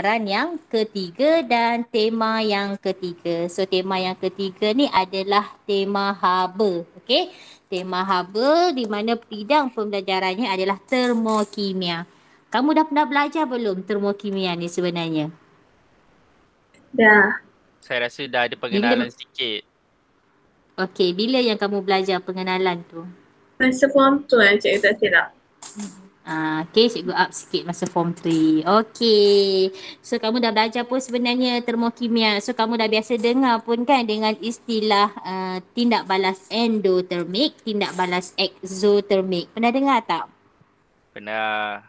peran yang ketiga dan tema yang ketiga. So tema yang ketiga ni adalah tema haba. Okey. Tema haba di mana bidang pembelajarannya adalah termokimia. Kamu dah pernah belajar belum termokimia ni sebenarnya? Dah. Saya rasa dah ada pengenalan bila... sikit. Okey, bila yang kamu belajar pengenalan tu? Masa form tu lah cikgu tak silap. Hmm. Ah, okay, cikgu up sikit masa form 3. Okay. So kamu dah belajar pun sebenarnya termokimia. So kamu dah biasa dengar pun kan dengan istilah uh, tindak balas endotermik, tindak balas exotermik. Pernah dengar tak? Pernah.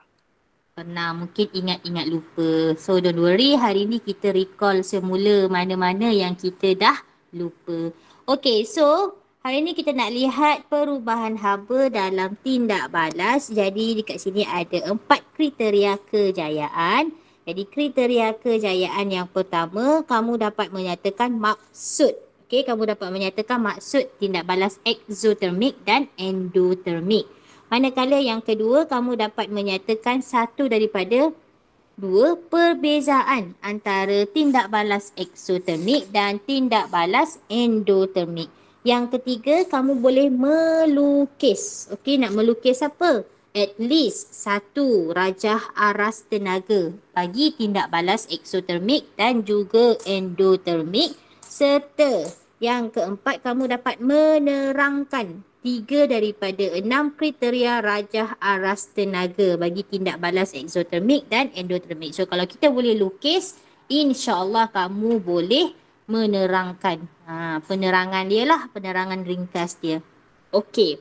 Pernah. Mungkin ingat-ingat lupa. So don't worry. Hari ni kita recall semula mana-mana yang kita dah lupa. Okay, so Hari ini kita nak lihat perubahan haba dalam tindak balas. Jadi dekat sini ada empat kriteria kejayaan. Jadi kriteria kejayaan yang pertama, kamu dapat menyatakan maksud. Okey, kamu dapat menyatakan maksud tindak balas exotermik dan endotermik. Manakala yang kedua, kamu dapat menyatakan satu daripada dua perbezaan antara tindak balas exotermik dan tindak balas endotermik. Yang ketiga, kamu boleh melukis. Okey, nak melukis apa? At least satu rajah aras tenaga bagi tindak balas eksotermik dan juga endotermik serta yang keempat kamu dapat menerangkan tiga daripada enam kriteria rajah aras tenaga bagi tindak balas eksotermik dan endotermik. So kalau kita boleh lukis, insyaAllah kamu boleh menerangkan. Ha, penerangan dia lah, penerangan ringkas dia. Okey.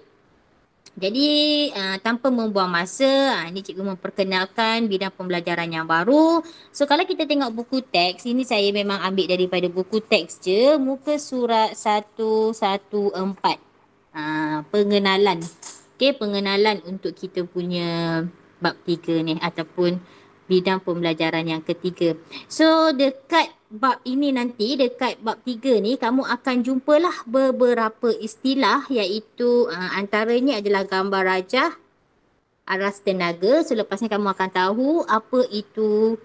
Jadi uh, tanpa membuang masa, uh, ini cikgu memperkenalkan bidang pembelajaran yang baru. So kalau kita tengok buku teks, ini saya memang ambil daripada buku teks je, muka surat 114. Uh, ha, pengenalan. okay pengenalan untuk kita punya bab tiga ni ataupun bidang pembelajaran yang ketiga. So dekat bab ini nanti dekat bab tiga ni kamu akan jumpalah beberapa istilah iaitu uh, antaranya adalah gambar rajah, aras tenaga. Selepas ni kamu akan tahu apa itu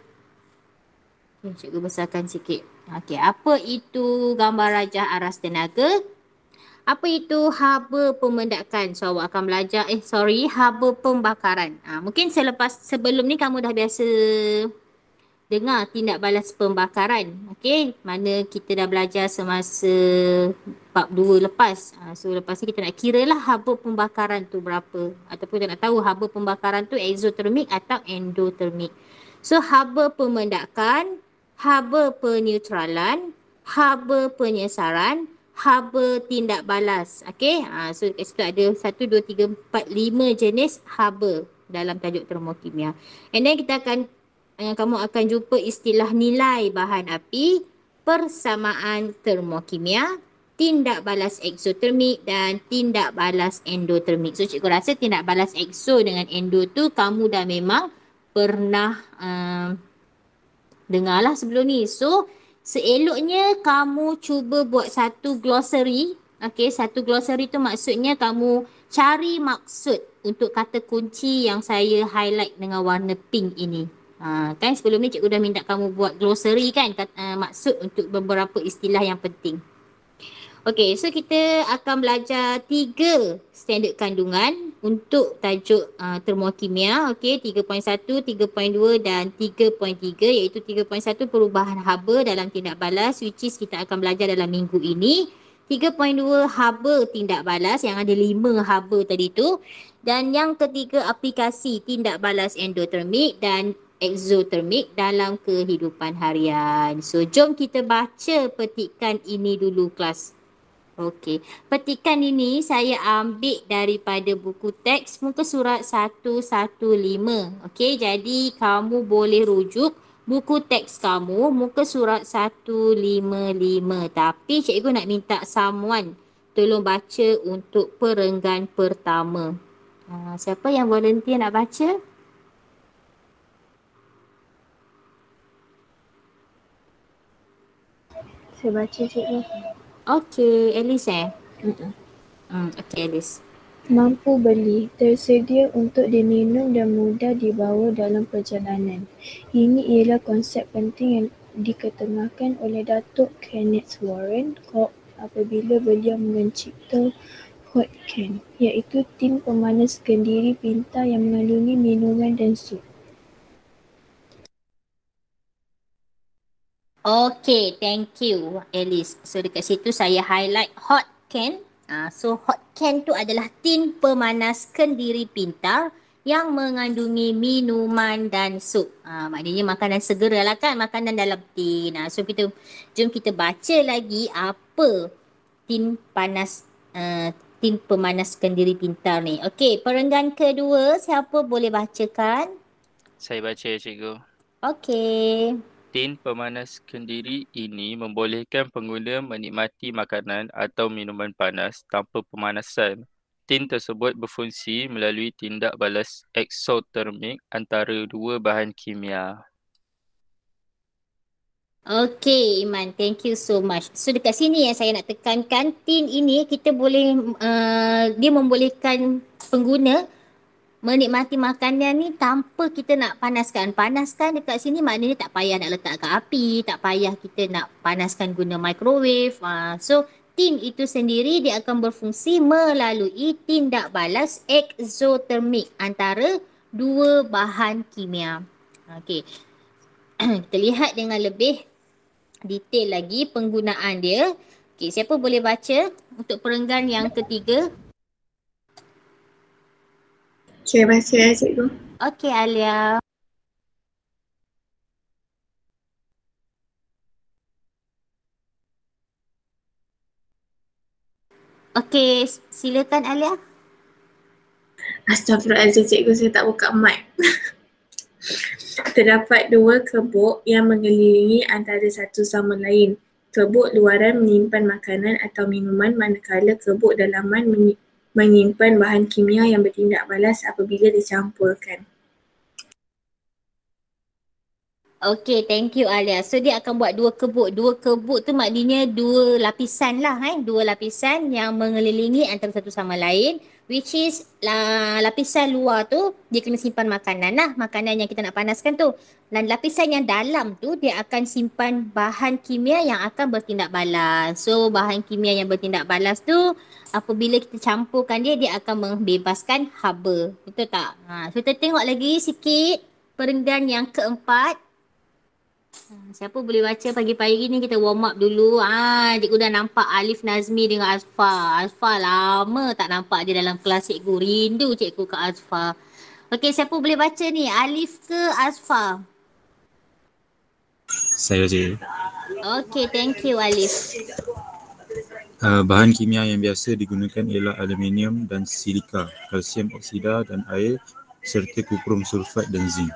okay, hmm, cikgu besarkan sikit. Okey, apa itu gambar rajah aras tenaga? Apa itu haba pemendakan? So awak akan belajar, eh sorry, haba pembakaran. Ha, mungkin selepas sebelum ni kamu dah biasa dengar tindak balas pembakaran. Okey, mana kita dah belajar semasa bab dua lepas. Ha, so lepas ni kita nak kira lah haba pembakaran tu berapa. Ataupun kita nak tahu haba pembakaran tu exothermic atau endothermic. So haba pemendakan, haba penetralan, haba penyesaran, haba tindak balas. Okey, ha, so kat situ ada satu dua tiga empat lima jenis haba dalam tajuk termokimia. And then kita akan yang kamu akan jumpa istilah nilai bahan api, persamaan termokimia, tindak balas eksotermik dan tindak balas endotermik. So cikgu rasa tindak balas ekso dengan endo tu kamu dah memang pernah um, lah sebelum ni. So seeloknya kamu cuba buat satu glossary. Okay, satu glossary tu maksudnya kamu cari maksud untuk kata kunci yang saya highlight dengan warna pink ini. Ha, kan sebelum ni cikgu dah minta kamu buat glossary kan uh, maksud untuk beberapa istilah yang penting. Okey, so kita akan belajar tiga standard kandungan untuk tajuk uh, termokimia. Okey, 3.1, 3.2 dan 3.3 iaitu 3.1 perubahan haba dalam tindak balas which is kita akan belajar dalam minggu ini. 3.2 haba tindak balas yang ada lima haba tadi tu. Dan yang ketiga aplikasi tindak balas endotermik dan exothermik dalam kehidupan harian. So jom kita baca petikan ini dulu kelas. Okey. Petikan ini saya ambil daripada buku teks muka surat 115. Okey, jadi kamu boleh rujuk buku teks kamu muka surat 155. Tapi cikgu nak minta someone tolong baca untuk perenggan pertama. Ha, siapa yang volunteer nak baca? Okey. saya baca cikgu. Okay, Alice eh? Mm-mm. Hmm, okay, Alice. Mampu beli, tersedia untuk diminum dan mudah dibawa dalam perjalanan. Ini ialah konsep penting yang diketengahkan oleh Datuk Kenneth Warren Kok apabila beliau mencipta Hot Can iaitu tim pemanas kendiri pintar yang mengandungi minuman dan sup. Okay, thank you Alice. So dekat situ saya highlight hot can. Uh, so hot can tu adalah tin pemanas kendiri pintar yang mengandungi minuman dan sup. Uh, maknanya makanan segera lah kan, makanan dalam tin. Uh, so kita, jom kita baca lagi apa tin panas, uh, tin pemanas kendiri pintar ni. Okay, perenggan kedua siapa boleh bacakan? Saya baca cikgu. Okay kantin pemanas diri ini membolehkan pengguna menikmati makanan atau minuman panas tanpa pemanasan. Tin tersebut berfungsi melalui tindak balas eksotermik antara dua bahan kimia. Okay Iman, thank you so much. So dekat sini yang saya nak tekankan, tin ini kita boleh, uh, dia membolehkan pengguna menikmati makanan ni tanpa kita nak panaskan. Panaskan dekat sini maknanya tak payah nak letak kat api, tak payah kita nak panaskan guna microwave. Uh, so tin itu sendiri dia akan berfungsi melalui tindak balas eksotermik antara dua bahan kimia. Okey. kita lihat dengan lebih detail lagi penggunaan dia. Okey, siapa boleh baca untuk perenggan yang ketiga? Okay, Terima kasih, Cikgu. Okay, Alia. Okay, silakan Alia. Astaghfirullahaladzim, cikgu saya tak buka mic. Terdapat dua kebuk yang mengelilingi antara satu sama lain. Kebuk luaran menyimpan makanan atau minuman manakala kebuk dalaman menyimpan menyimpan bahan kimia yang bertindak balas apabila dicampurkan. Okay, thank you Alia. So dia akan buat dua kebuk. Dua kebuk tu maknanya dua lapisan lah. Eh? Dua lapisan yang mengelilingi antara satu sama lain which is la, ah, lapisan luar tu dia kena simpan makanan lah makanan yang kita nak panaskan tu dan lapisan yang dalam tu dia akan simpan bahan kimia yang akan bertindak balas so bahan kimia yang bertindak balas tu apabila kita campurkan dia dia akan membebaskan haba betul tak ha so kita tengok lagi sikit perenggan yang keempat Hmm, siapa boleh baca pagi-pagi ni kita warm up dulu. Ah, cikgu dah nampak Alif Nazmi dengan Azfa. Azfa lama tak nampak dia dalam kelas cikgu. Rindu cikgu ke Azfa. Okey, siapa boleh baca ni? Alif ke Azfa? Saya je. Okey, thank you Alif. Uh, bahan kimia yang biasa digunakan ialah aluminium dan silika, kalsium oksida dan air serta kuprum sulfat dan zinc.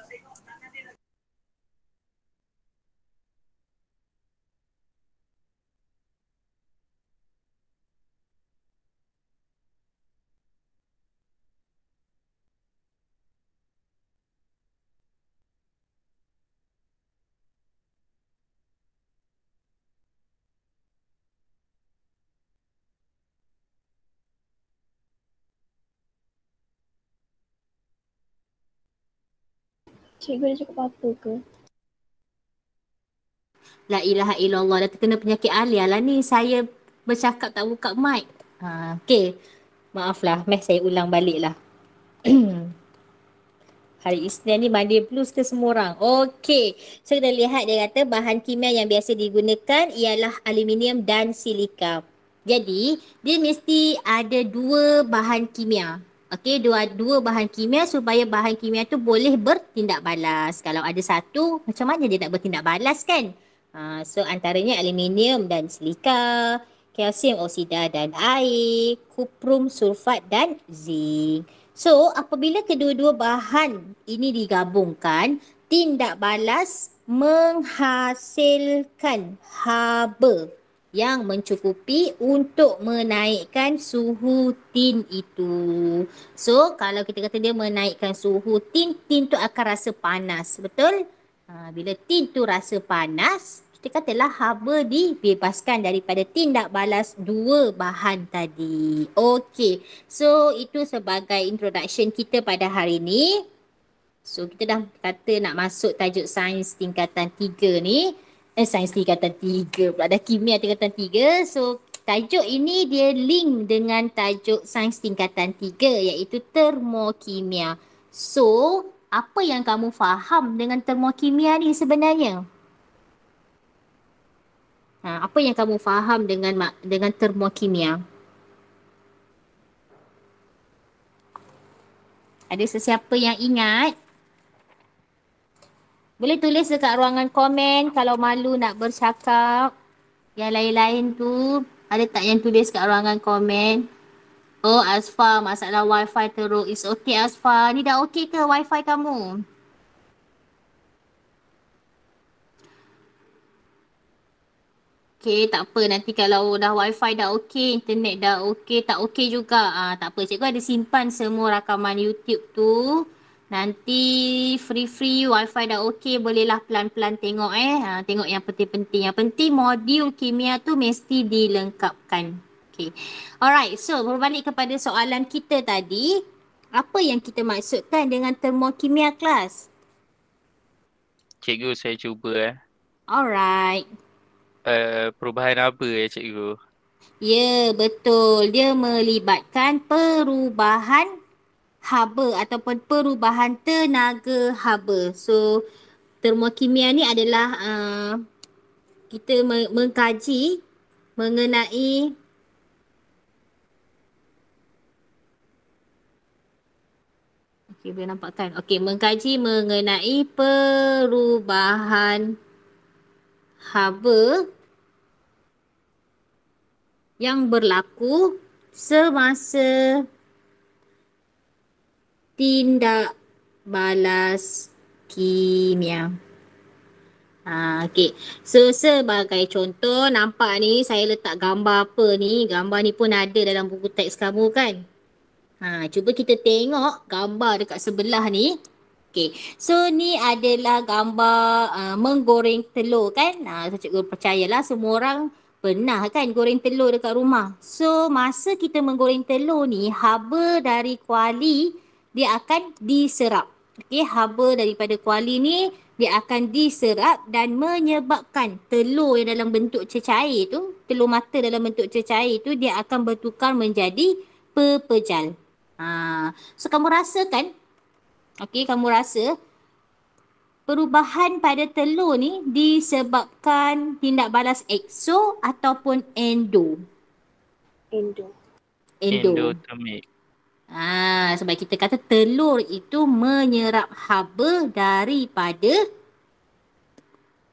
Cikgu dia cakap apa ke? La ilaha illallah dah terkena penyakit alia lah ni saya bercakap tak buka mic. Ha, okay. Maaflah, meh saya ulang baliklah. Hari Isnin ni mandi plus ke semua orang? Okey. So kita lihat dia kata bahan kimia yang biasa digunakan ialah aluminium dan silika. Jadi dia mesti ada dua bahan kimia. Okey, dua dua bahan kimia supaya bahan kimia tu boleh bertindak balas. Kalau ada satu, macam mana dia nak bertindak balas kan? Uh, so antaranya aluminium dan silika, kalsium oksida dan air, kuprum sulfat dan zinc. So apabila kedua-dua bahan ini digabungkan, tindak balas menghasilkan haba yang mencukupi untuk menaikkan suhu tin itu. So kalau kita kata dia menaikkan suhu tin, tin tu akan rasa panas. Betul? Ha, bila tin tu rasa panas, kita katalah haba dibebaskan daripada tindak balas dua bahan tadi. Okay. So itu sebagai introduction kita pada hari ini. So kita dah kata nak masuk tajuk sains tingkatan tiga ni eh sains tingkatan tiga pula dah kimia tingkatan tiga so tajuk ini dia link dengan tajuk sains tingkatan tiga iaitu termokimia so apa yang kamu faham dengan termokimia ni sebenarnya ha, apa yang kamu faham dengan dengan termokimia ada sesiapa yang ingat boleh tulis dekat ruangan komen kalau malu nak bercakap. Yang lain-lain tu ada tak yang tulis kat ruangan komen? Oh Asfa masalah wifi teruk. It's okay Asfa. Ni dah okay ke wifi kamu? Okay tak apa nanti kalau dah wifi dah okay, internet dah okay, tak okay juga. Ah, ha, tak apa cikgu ada simpan semua rakaman YouTube tu. Nanti free-free wifi dah okey bolehlah pelan-pelan tengok eh. Ha, tengok yang penting-penting. Yang penting modul kimia tu mesti dilengkapkan. Okay. Alright so berbalik kepada soalan kita tadi. Apa yang kita maksudkan dengan termokimia kelas? Cikgu saya cuba eh. Alright. Uh, perubahan apa ya cikgu? Ya betul. Dia melibatkan perubahan haba ataupun perubahan tenaga haba. So termokimia ni adalah uh, kita mengkaji mengenai Okey, boleh nampakkan. Okey, mengkaji mengenai perubahan haba yang berlaku semasa tindak balas kimia. Ha, okay. So sebagai contoh nampak ni saya letak gambar apa ni. Gambar ni pun ada dalam buku teks kamu kan. Ha, cuba kita tengok gambar dekat sebelah ni. Okay. So ni adalah gambar uh, menggoreng telur kan. Ha, so cikgu percayalah semua orang pernah kan goreng telur dekat rumah. So masa kita menggoreng telur ni haba dari kuali dia akan diserap. Okey, haba daripada kuali ni dia akan diserap dan menyebabkan telur yang dalam bentuk cecair tu, telur mata dalam bentuk cecair tu dia akan bertukar menjadi pepejal. Ha. So kamu rasa kan? okey kamu rasa perubahan pada telur ni disebabkan tindak balas exo ataupun endo? Endo. Endo. Endotermic. Ha, sebab kita kata telur itu menyerap haba daripada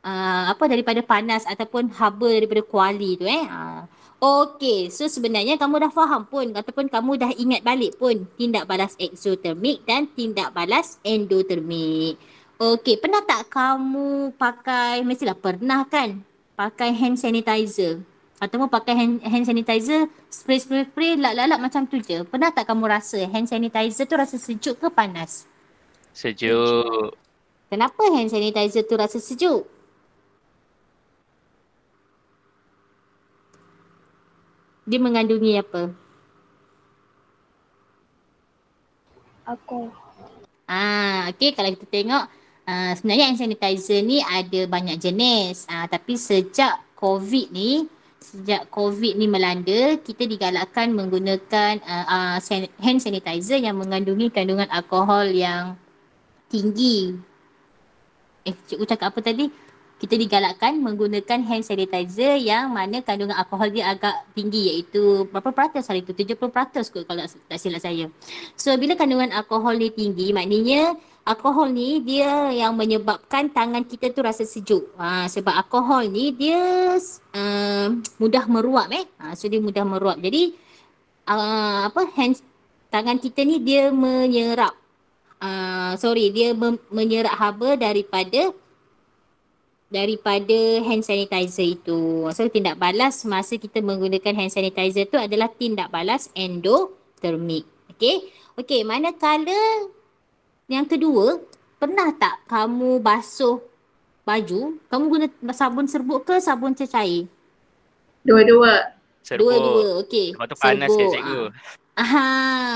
uh, apa daripada panas ataupun haba daripada kuali tu eh. Ha. Okey, so sebenarnya kamu dah faham pun ataupun kamu dah ingat balik pun tindak balas eksotermik dan tindak balas endotermik. Okey, pernah tak kamu pakai, mestilah pernah kan pakai hand sanitizer? Ataupun pakai hand, hand sanitizer, spray spray spray, lak lak lak macam tu je. Pernah tak kamu rasa hand sanitizer tu rasa sejuk ke panas? Sejuk. Kenapa hand sanitizer tu rasa sejuk? Dia mengandungi apa? Aku. Ah, okey kalau kita tengok uh, sebenarnya hand sanitizer ni ada banyak jenis. uh, tapi sejak COVID ni sejak COVID ni melanda, kita digalakkan menggunakan uh, uh, hand sanitizer yang mengandungi kandungan alkohol yang tinggi. Eh, cikgu cakap apa tadi? Kita digalakkan menggunakan hand sanitizer yang mana kandungan alkohol dia agak tinggi iaitu berapa peratus hari itu? 70 peratus kot kalau tak silap saya. So, bila kandungan alkohol dia tinggi, maknanya alkohol ni dia yang menyebabkan tangan kita tu rasa sejuk. Ha, sebab alkohol ni dia uh, mudah meruap eh. Ha, so dia mudah meruap. Jadi uh, apa hands tangan kita ni dia menyerap uh, sorry dia menyerap haba daripada daripada hand sanitizer itu. So tindak balas masa kita menggunakan hand sanitizer tu adalah tindak balas endotermik. Okay. Okay manakala yang kedua, pernah tak kamu basuh baju, kamu guna sabun serbuk ke sabun cecair? Dua-dua. Serbuk. Dua-dua, okey. Sebab tu panas serbuk. cikgu. Ah. Aha,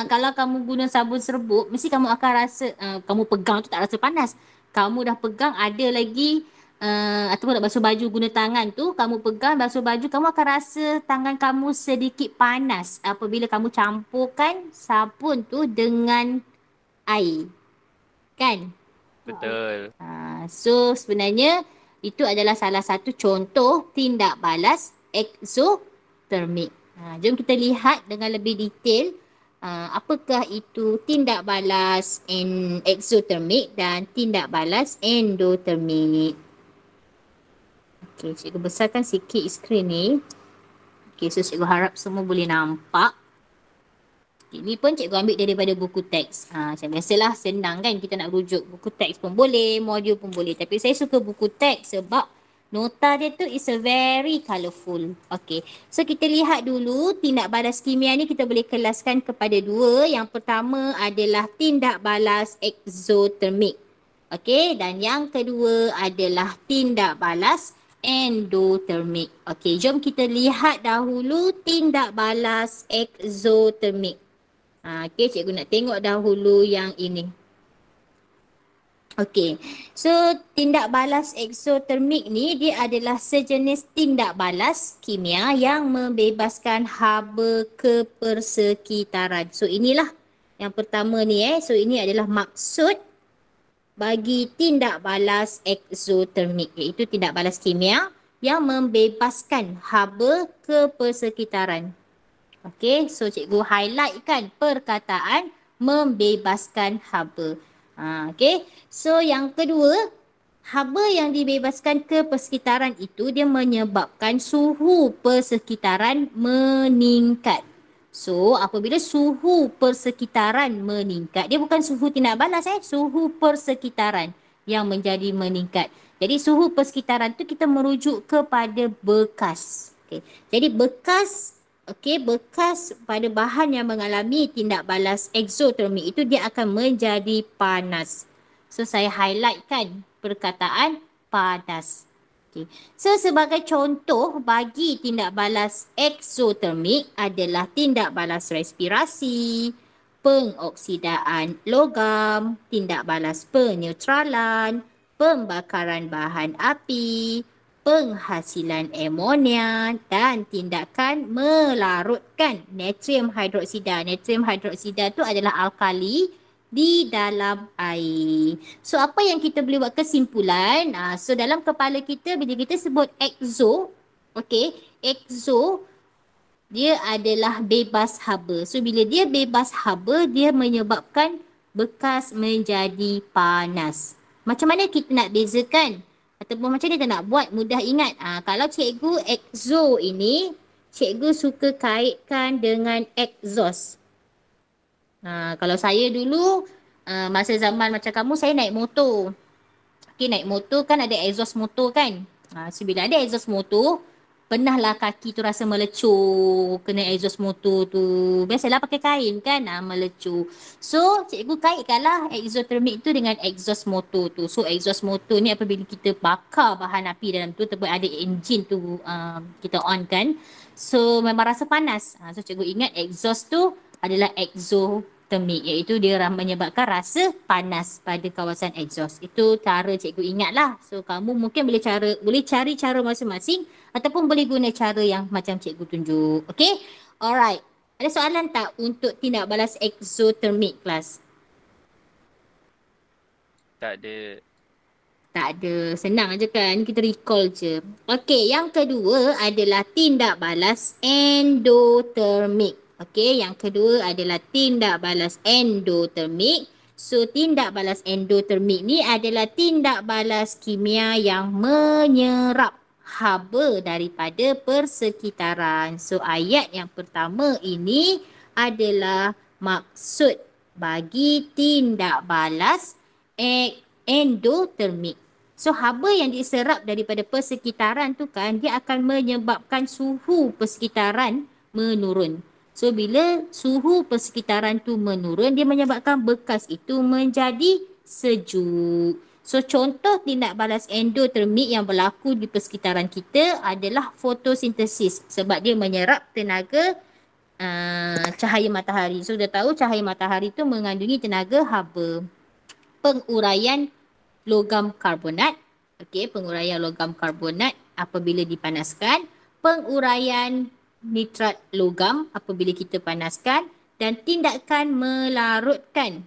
kalau kamu guna sabun serbuk, mesti kamu akan rasa, uh, kamu pegang tu tak rasa panas. Kamu dah pegang, ada lagi uh, ataupun nak basuh baju guna tangan tu, kamu pegang basuh baju, kamu akan rasa tangan kamu sedikit panas apabila kamu campurkan sabun tu dengan air kan? Betul. Uh, so sebenarnya itu adalah salah satu contoh tindak balas exothermic. Uh, jom kita lihat dengan lebih detail uh, apakah itu tindak balas en- exothermik dan tindak balas endothermic? Okey, cikgu besarkan sikit skrin ni. Okey, so cikgu harap semua boleh nampak. Okay, ni pun cikgu ambil daripada buku teks. Ha, macam biasalah senang kan kita nak rujuk buku teks pun boleh, modul pun boleh. Tapi saya suka buku teks sebab nota dia tu is a very colourful. Okay. So kita lihat dulu tindak balas kimia ni kita boleh kelaskan kepada dua. Yang pertama adalah tindak balas exothermic. Okay. Dan yang kedua adalah tindak balas endothermic. Okay. Jom kita lihat dahulu tindak balas exothermic. Ha, okay, cikgu nak tengok dahulu yang ini. Okay, so tindak balas eksotermik ni dia adalah sejenis tindak balas kimia yang membebaskan haba ke persekitaran. So inilah yang pertama ni eh. So ini adalah maksud bagi tindak balas eksotermik iaitu tindak balas kimia yang membebaskan haba ke persekitaran. Okay, so cikgu highlight kan perkataan membebaskan haba. Ha, okay, so yang kedua, haba yang dibebaskan ke persekitaran itu dia menyebabkan suhu persekitaran meningkat. So apabila suhu persekitaran meningkat, dia bukan suhu tindak balas eh, suhu persekitaran yang menjadi meningkat. Jadi suhu persekitaran tu kita merujuk kepada bekas. Okay. Jadi bekas okey bekas pada bahan yang mengalami tindak balas eksotermik itu dia akan menjadi panas. So saya highlightkan perkataan panas. Okay. So sebagai contoh bagi tindak balas eksotermik adalah tindak balas respirasi, pengoksidaan logam, tindak balas penetralan, pembakaran bahan api, penghasilan amonia dan tindakan melarutkan natrium hidroksida. Natrium hidroksida tu adalah alkali di dalam air. So apa yang kita boleh buat kesimpulan? Uh, so dalam kepala kita bila kita sebut exo, okey, exo dia adalah bebas haba. So bila dia bebas haba, dia menyebabkan bekas menjadi panas. Macam mana kita nak bezakan ataupun macam ni kita nak buat mudah ingat ha, kalau cikgu exo ini cikgu suka kaitkan dengan exhaust ah, ha, kalau saya dulu ah, masa zaman macam kamu saya naik motor okay, naik motor kan ada exhaust motor kan ha, so bila ada exhaust motor pernahlah kaki tu rasa melecur kena exhaust motor tu biasalah pakai kain kan ha, melecur so cikgu exhaust termik tu dengan exhaust motor tu so exhaust motor ni apabila kita bakar bahan api dalam tu ataupun ada engine tu uh, kita on kan so memang rasa panas ha, so cikgu ingat exhaust tu adalah exothermic iaitu dia menyebabkan rasa panas pada kawasan exhaust itu cara cikgu ingatlah so kamu mungkin boleh cara boleh cari cara masing-masing ataupun boleh guna cara yang macam cikgu tunjuk. Okay? Alright. Ada soalan tak untuk tindak balas exothermic class? Tak ada. Tak ada. Senang aja kan. Kita recall je. Okay. Yang kedua adalah tindak balas endothermic. Okay. Yang kedua adalah tindak balas endothermic. So tindak balas endothermic ni adalah tindak balas kimia yang menyerap haba daripada persekitaran. So ayat yang pertama ini adalah maksud bagi tindak balas endotermik. So haba yang diserap daripada persekitaran tu kan dia akan menyebabkan suhu persekitaran menurun. So bila suhu persekitaran tu menurun dia menyebabkan bekas itu menjadi sejuk. So contoh tindak balas endotermik yang berlaku di persekitaran kita adalah fotosintesis sebab dia menyerap tenaga uh, cahaya matahari. So dia tahu cahaya matahari itu mengandungi tenaga haba. Penguraian logam karbonat. Okey, penguraian logam karbonat apabila dipanaskan. Penguraian nitrat logam apabila kita panaskan dan tindakan melarutkan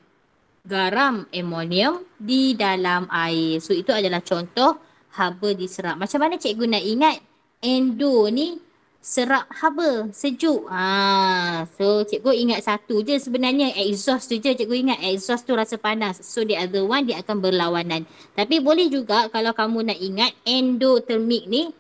garam ammonium di dalam air. So itu adalah contoh haba diserap. Macam mana cikgu nak ingat endo ni serap haba, sejuk. Ha, so cikgu ingat satu je sebenarnya exhaust tu je cikgu ingat exhaust tu rasa panas. So the other one dia akan berlawanan. Tapi boleh juga kalau kamu nak ingat endotermik ni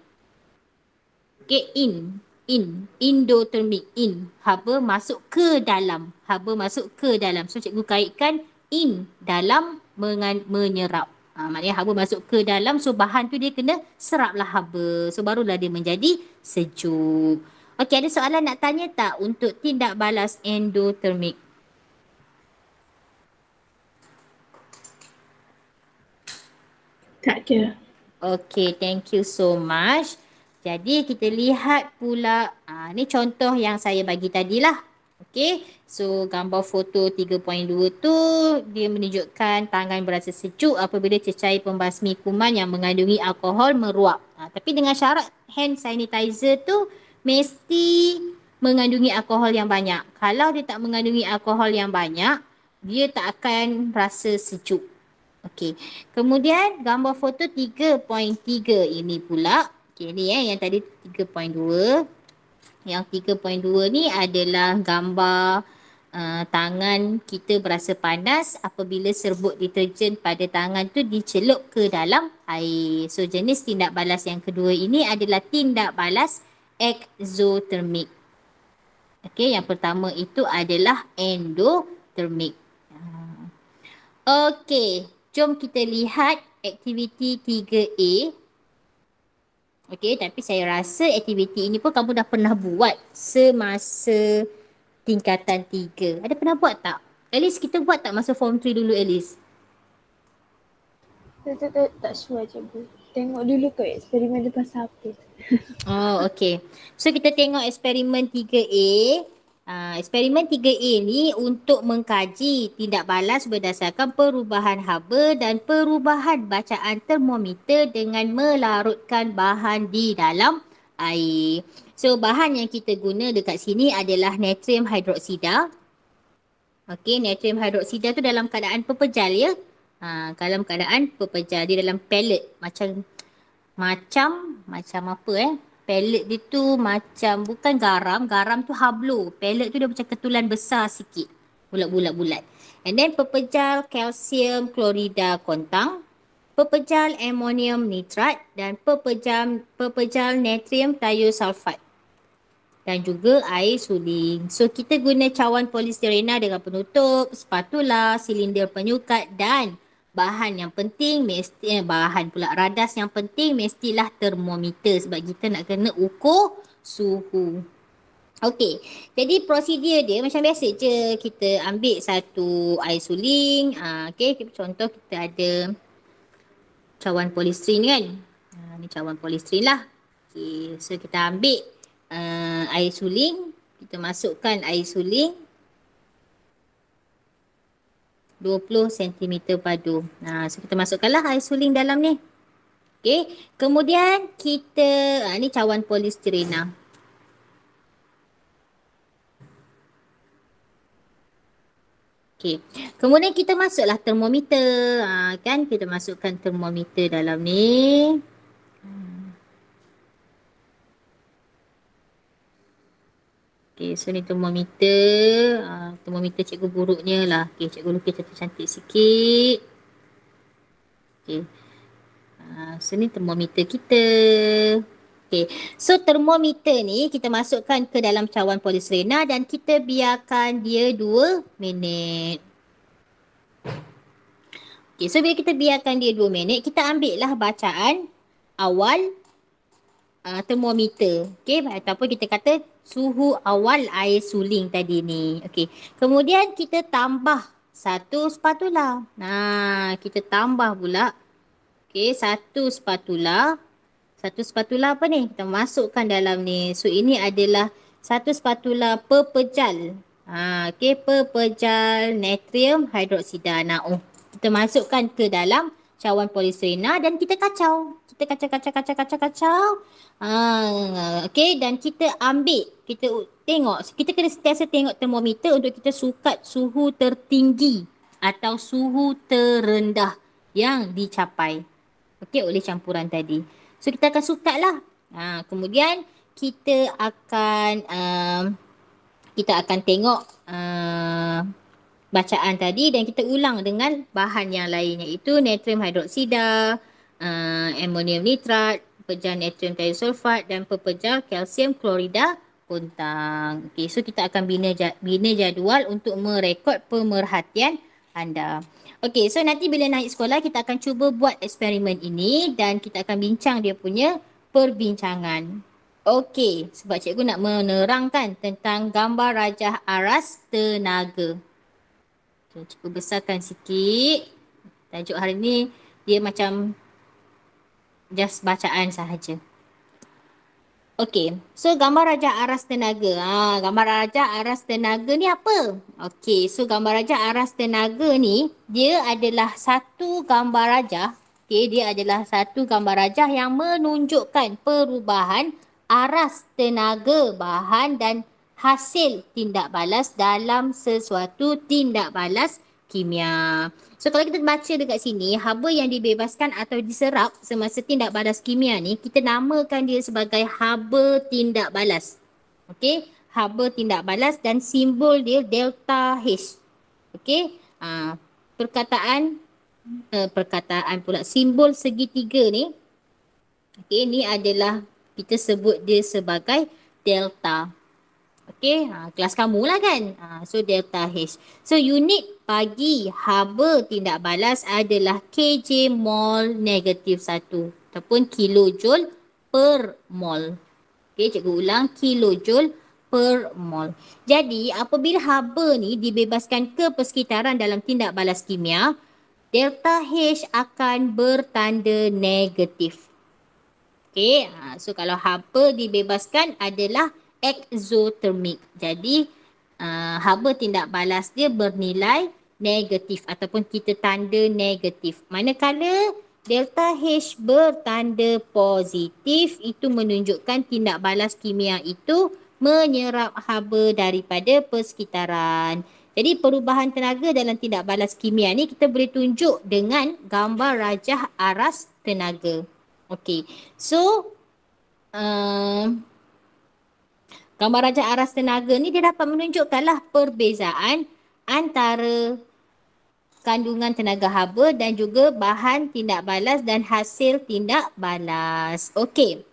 okay, in in endotermik in haba masuk ke dalam haba masuk ke dalam so cikgu kaitkan in dalam mengan, menyerap. Ha, maknanya haba masuk ke dalam so bahan tu dia kena seraplah haba. So barulah dia menjadi sejuk. Okey ada soalan nak tanya tak untuk tindak balas endotermik? Tak ada. Okey thank you so much. Jadi kita lihat pula, ha, ni contoh yang saya bagi tadilah Okay, so gambar foto 3.2 tu dia menunjukkan tangan berasa sejuk apabila cecair pembasmi kuman yang mengandungi alkohol meruap. Ha, tapi dengan syarat hand sanitizer tu mesti mengandungi alkohol yang banyak. Kalau dia tak mengandungi alkohol yang banyak, dia tak akan rasa sejuk. Okey. Kemudian gambar foto 3.3 ini pula. Okey ni eh yang tadi yang 3.2 ni adalah gambar uh, tangan kita berasa panas apabila serbuk deterjen pada tangan tu dicelup ke dalam air. So jenis tindak balas yang kedua ini adalah tindak balas exothermic. Okey, yang pertama itu adalah endothermic. Ah. Okey, jom kita lihat aktiviti 3A Okay tapi saya rasa aktiviti ini pun kamu dah pernah buat semasa tingkatan tiga. Ada pernah buat tak? At least kita buat tak masa form 3 dulu at least? Tak, tak, tak, tak sure macam Tengok dulu kau eksperimen dia apa. oh okay. So kita tengok eksperimen tiga a Ah, eksperimen 3A ni untuk mengkaji tindak balas berdasarkan perubahan haba dan perubahan bacaan termometer dengan melarutkan bahan di dalam air. So bahan yang kita guna dekat sini adalah natrium hidroksida. Okey, natrium hidroksida tu dalam keadaan pepejal ya. Ha, dalam keadaan pepejal, dia dalam pellet macam macam macam apa eh. Palette dia tu macam bukan garam, garam tu hablo. Palette tu dia macam ketulan besar sikit. Bulat-bulat-bulat. And then pepejal kalsium klorida kontang, pepejal ammonium nitrat dan pepejal pepejal natrium thiosulfat. Dan juga air suling. So kita guna cawan polystyrena dengan penutup, spatula, silinder penyukat dan bahan yang penting mesti eh, bahan pula radas yang penting mestilah termometer sebab kita nak kena ukur suhu. Okey. Jadi prosedur dia macam biasa je kita ambil satu air suling. Uh, ah, okay. contoh kita ada cawan polistrin kan. Ha, ni cawan polistrin lah. Okay. So kita ambil uh, ah, air suling. Kita masukkan air suling 20 cm padu. Ha, so kita masukkanlah air suling dalam ni. Okey. Kemudian kita, ha, ni cawan polistirena. Okey. Kemudian kita masuklah termometer. Ha, kan kita masukkan termometer dalam ni. Okay, so ni termometer. Uh, ah, termometer cikgu buruknya lah. Okay, cikgu lukis cantik-cantik sikit. Okay. Uh, ah, so ni termometer kita. Okay. So termometer ni kita masukkan ke dalam cawan polisrena dan kita biarkan dia 2 minit. Okay, so bila kita biarkan dia 2 minit, kita ambillah bacaan awal uh, termometer. Okey ataupun kita kata suhu awal air suling tadi ni. Okey. Kemudian kita tambah satu spatula. Nah, kita tambah pula okey satu spatula. Satu spatula apa ni? Kita masukkan dalam ni. So ini adalah satu spatula pepejal. Ha, okey pepejal natrium hidroksida. Nah, oh. kita masukkan ke dalam cawan polis dan kita kacau. Kita kacau, kacau, kacau, kacau, kacau. Ha, okay, dan kita ambil, kita tengok, kita kena setiasa tengok termometer untuk kita sukat suhu tertinggi atau suhu terendah yang dicapai. Okay, oleh campuran tadi. So, kita akan sukat lah. Ha, kemudian, kita akan, um, kita akan tengok, uh, bacaan tadi dan kita ulang dengan bahan yang lain iaitu natrium hidroksida, uh, ammonium nitrat, pepejal natrium thiosulfat dan pepejal kalsium klorida kuntang. Okey, so kita akan bina bina jadual untuk merekod pemerhatian anda. Okey, so nanti bila naik sekolah kita akan cuba buat eksperimen ini dan kita akan bincang dia punya perbincangan. Okey, sebab cikgu nak menerangkan tentang gambar rajah aras tenaga. Okay, cuba besarkan sikit. Tajuk hari ni dia macam just bacaan sahaja. Okay, so gambar raja aras tenaga. Ha, gambar raja aras tenaga ni apa? Okay, so gambar raja aras tenaga ni dia adalah satu gambar raja. Okay, dia adalah satu gambar raja yang menunjukkan perubahan aras tenaga bahan dan hasil tindak balas dalam sesuatu tindak balas kimia. So kalau kita baca dekat sini, haba yang dibebaskan atau diserap semasa tindak balas kimia ni, kita namakan dia sebagai haba tindak balas. Okay, haba tindak balas dan simbol dia delta H. Okay, uh, ah, perkataan, uh, perkataan pula simbol segitiga ni, okay, ni adalah kita sebut dia sebagai delta. Okay, ha, kelas kamu lah kan. Ha, so delta H. So unit bagi haba tindak balas adalah kj mol negatif satu. Ataupun kilojoul per mol. Okay, cikgu ulang. Kilojoul per mol. Jadi apabila haba ni dibebaskan ke persekitaran dalam tindak balas kimia, delta H akan bertanda negatif. Okay, ha, so kalau haba dibebaskan adalah negatif exothermic. Jadi uh, haba tindak balas dia bernilai negatif ataupun kita tanda negatif. Manakala delta H bertanda positif itu menunjukkan tindak balas kimia itu menyerap haba daripada persekitaran. Jadi perubahan tenaga dalam tindak balas kimia ni kita boleh tunjuk dengan gambar rajah aras tenaga. Okay. So, um, uh, Gambar raja aras tenaga ni dia dapat menunjukkanlah perbezaan antara kandungan tenaga haba dan juga bahan tindak balas dan hasil tindak balas. Okey.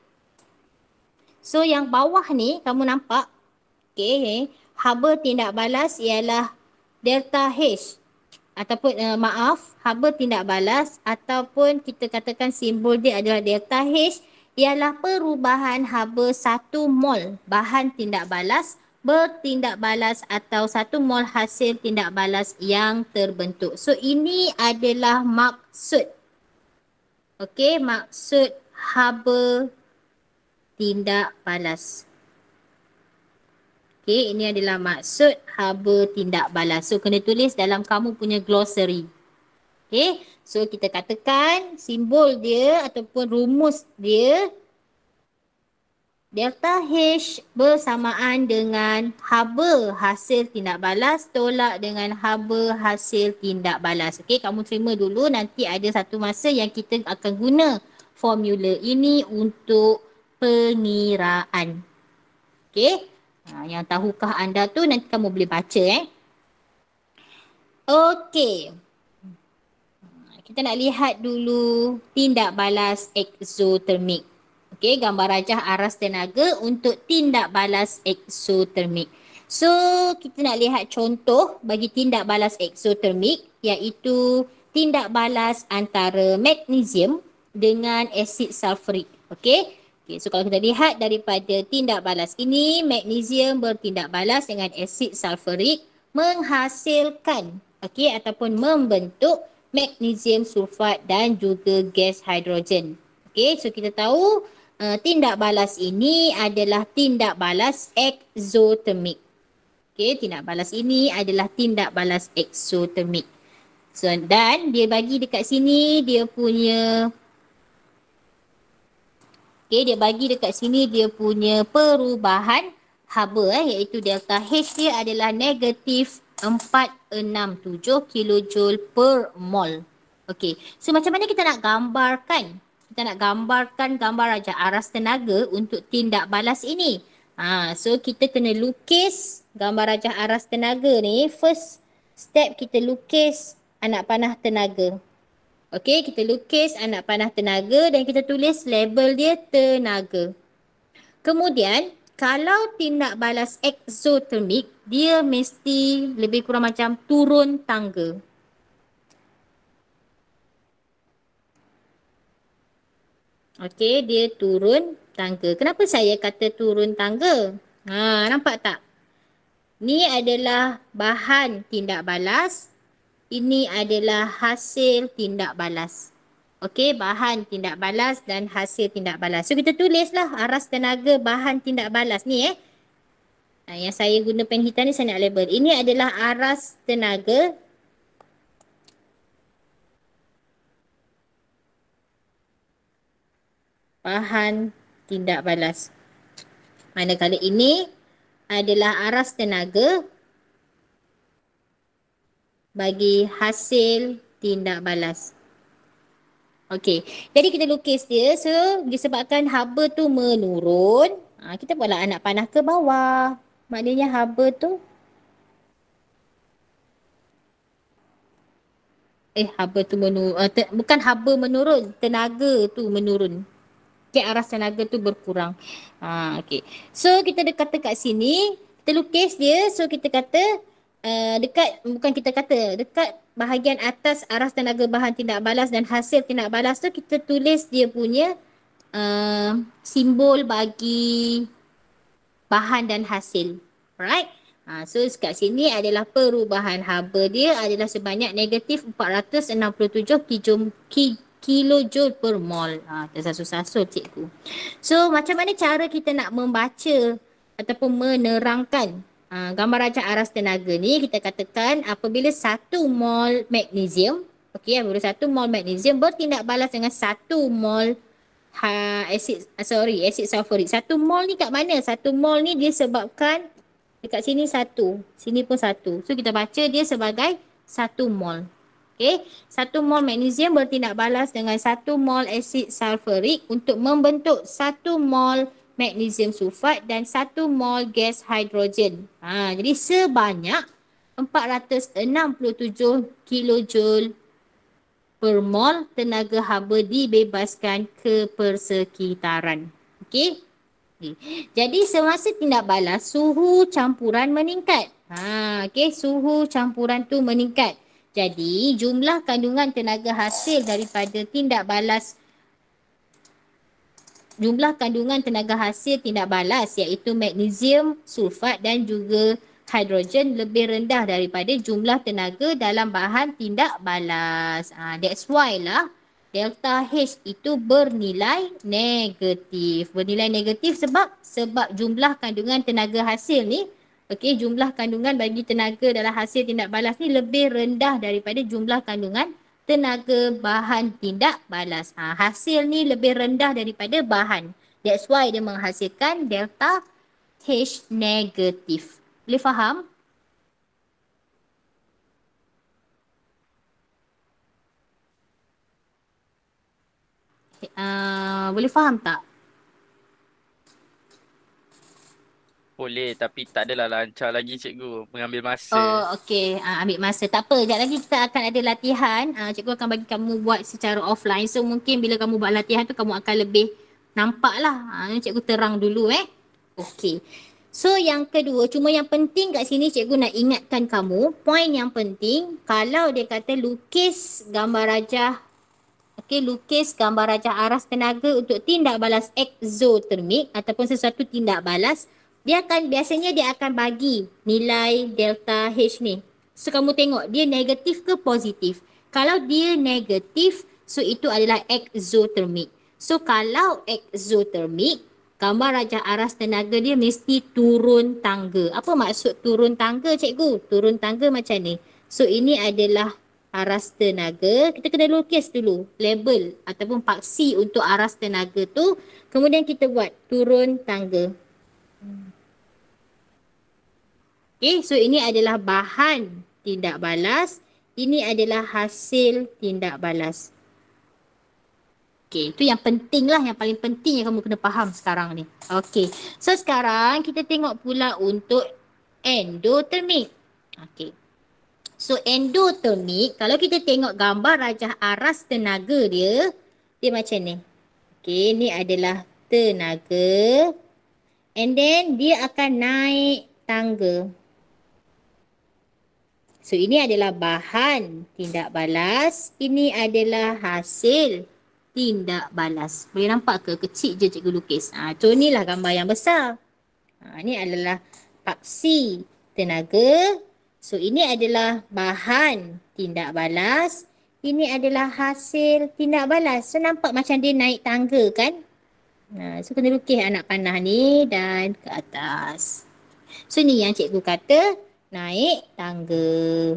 So yang bawah ni kamu nampak okey eh. haba tindak balas ialah delta H ataupun uh, maaf haba tindak balas ataupun kita katakan simbol dia adalah delta H ialah perubahan haba satu mol bahan tindak balas bertindak balas atau satu mol hasil tindak balas yang terbentuk. So ini adalah maksud. Okey, maksud haba tindak balas. Okey, ini adalah maksud haba tindak balas. So kena tulis dalam kamu punya glossary. Okay. So kita katakan simbol dia ataupun rumus dia delta H bersamaan dengan haba hasil tindak balas tolak dengan haba hasil tindak balas. Okay. Kamu terima dulu nanti ada satu masa yang kita akan guna formula ini untuk pengiraan. Okay. Ha, yang tahukah anda tu nanti kamu boleh baca eh. Okay kita nak lihat dulu tindak balas eksotermik. Okey, gambar rajah aras tenaga untuk tindak balas eksotermik. So, kita nak lihat contoh bagi tindak balas eksotermik iaitu tindak balas antara magnesium dengan asid sulfurik, Okey. Okey, so kalau kita lihat daripada tindak balas ini, magnesium bertindak balas dengan asid sulfurik menghasilkan okey ataupun membentuk magnesium sulfat dan juga gas hidrogen. Okay, so kita tahu uh, tindak balas ini adalah tindak balas eksotermik. Okay, tindak balas ini adalah tindak balas eksotermik. So, dan dia bagi dekat sini dia punya Okay, dia bagi dekat sini dia punya perubahan haba eh, iaitu delta H dia adalah negatif 467 kilojoule per mol. Okey. So macam mana kita nak gambarkan? Kita nak gambarkan gambar raja aras tenaga untuk tindak balas ini. Ha, so kita kena lukis gambar raja aras tenaga ni. First step kita lukis anak panah tenaga. Okey, kita lukis anak panah tenaga dan kita tulis label dia tenaga. Kemudian kalau tindak balas exothermic dia mesti lebih kurang macam turun tangga. Okey, dia turun tangga. Kenapa saya kata turun tangga? Ha, nampak tak? Ni adalah bahan tindak balas. Ini adalah hasil tindak balas. Okey, bahan tindak balas dan hasil tindak balas. So kita tulislah aras tenaga bahan tindak balas ni eh. Nah, ha, yang saya guna pen hitam ni saya nak label. Ini adalah aras tenaga bahan tindak balas. Manakala ini adalah aras tenaga bagi hasil tindak balas. Okey. Jadi kita lukis dia so disebabkan haba tu menurun, ha, kita buatlah anak panah ke bawah. Maknanya haba tu Eh haba tu menurun. Uh, eh, bukan haba menurun, tenaga tu menurun. Ke arah tenaga tu berkurang. Ha, okay. So kita dekat kata kat sini, kita lukis dia. So kita kata Eh, dekat bukan kita kata dekat bahagian atas aras tenaga bahan tindak balas dan hasil tindak balas tu kita tulis dia punya uh, simbol bagi bahan dan hasil. Alright? Ha, so kat sini adalah perubahan haba dia adalah sebanyak negatif 467 kijum, ki, kilojoule per mol. Ha, Tersasul-sasul cikgu. So macam mana cara kita nak membaca ataupun menerangkan Ah, gambar acak aras tenaga ni kita katakan apabila satu mol magnesium okey apabila satu mol magnesium bertindak balas dengan satu mol ha, asid ah, sorry asid sulfuric satu mol ni kat mana satu mol ni dia sebabkan dekat sini satu sini pun satu so kita baca dia sebagai satu mol okay, satu mol magnesium bertindak balas dengan satu mol asid sulfuric untuk membentuk satu mol magnesium sulfat dan satu mol gas hidrogen. Ha, jadi sebanyak 467 kilojoule per mol tenaga haba dibebaskan ke persekitaran. Okey. Okay. Jadi semasa tindak balas suhu campuran meningkat. Ha okey suhu campuran tu meningkat. Jadi jumlah kandungan tenaga hasil daripada tindak balas jumlah kandungan tenaga hasil tindak balas iaitu magnesium, sulfat dan juga hidrogen lebih rendah daripada jumlah tenaga dalam bahan tindak balas. Ha, that's why lah delta H itu bernilai negatif. Bernilai negatif sebab sebab jumlah kandungan tenaga hasil ni okey jumlah kandungan bagi tenaga dalam hasil tindak balas ni lebih rendah daripada jumlah kandungan tenaga bahan tindak balas. Ha, hasil ni lebih rendah daripada bahan. That's why dia menghasilkan delta H negatif. Boleh faham? Eh, uh, boleh faham tak? boleh tapi tak adalah lancar lagi cikgu mengambil masa. Oh okey, uh, ambil masa. Tak apa, sekejap lagi kita akan ada latihan. Uh, cikgu akan bagi kamu buat secara offline. So mungkin bila kamu buat latihan tu kamu akan lebih nampak lah. Uh, ah, cikgu terang dulu eh. Okey. So yang kedua, cuma yang penting kat sini cikgu nak ingatkan kamu, point yang penting kalau dia kata lukis gambar raja Okay, lukis gambar rajah aras tenaga untuk tindak balas exotermik ataupun sesuatu tindak balas dia akan biasanya dia akan bagi nilai delta H ni. So kamu tengok dia negatif ke positif. Kalau dia negatif, so itu adalah exothermic. So kalau exothermic, gambar raja aras tenaga dia mesti turun tangga. Apa maksud turun tangga cikgu? Turun tangga macam ni. So ini adalah aras tenaga. Kita kena lukis dulu label ataupun paksi untuk aras tenaga tu. Kemudian kita buat turun tangga. Okay, hmm. eh, so ini adalah bahan tindak balas. Ini adalah hasil tindak balas. Okay, itu yang penting lah, yang paling penting yang kamu kena faham sekarang ni. Okay, so sekarang kita tengok pula untuk endotermik. Okay, so endotermik, kalau kita tengok gambar rajah aras tenaga dia, dia macam ni. Okay, ni adalah tenaga. And then dia akan naik tangga. So ini adalah bahan tindak balas. Ini adalah hasil tindak balas. Boleh nampak ke? Kecil je cikgu lukis. Ha, ni lah gambar yang besar. Ha, ini adalah paksi tenaga. So ini adalah bahan tindak balas. Ini adalah hasil tindak balas. So nampak macam dia naik tangga kan? Ha, so kena lukis anak panah ni dan ke atas. So ni yang cikgu kata naik tangga.